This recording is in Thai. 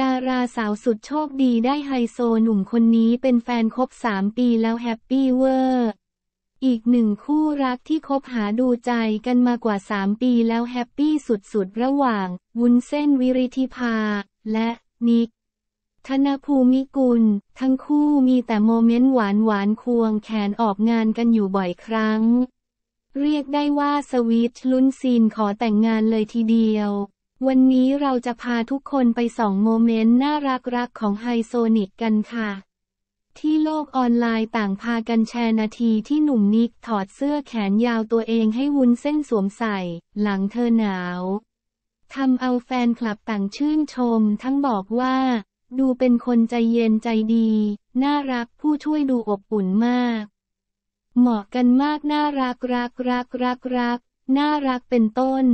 ดาราสาวสุดโชคดีได้ไฮโซหนุ่มคนนี้เป็นแฟนคบสามปีแล้วแฮปปี้เวอร์ อีกหนึ่งคู่รักที่คบหาดูใจกันมากว่าสามปีแล้วแฮปปี้สุดๆ ระหว่าง วุ้นเส้นวิริธิภาและนิก ธนภูมิกุล ทั้งคู่มีแต่โมเมนต์หวานหวานควงแขนออกงานกันอยู่บ่อยครั้ง เรียกได้ว่าสวีทลุ้นซีนขอแต่งงานเลยทีเดียววันนี้เราจะพาทุกคนไปสองโมเมนต์น่ารักๆของไฮโซนิกกันค่ะ ที่โลกออนไลน์ต่างพากันแชร์ นาทีที่หนุ่มนิกถอดเสื้อแขนยาวตัวเองให้วุ้นเส้นสวมใส่ หลังเธอหนาวทำเอาแฟนคลับต่างชื่นชมทั้งบอกว่า ดูเป็นคนใจเย็นใจดี น่ารักผู้ช่วยดูอบอุ่นมาก เหมาะกันมาก น่ารักรักรักรักรักน่ารักเป็นต้น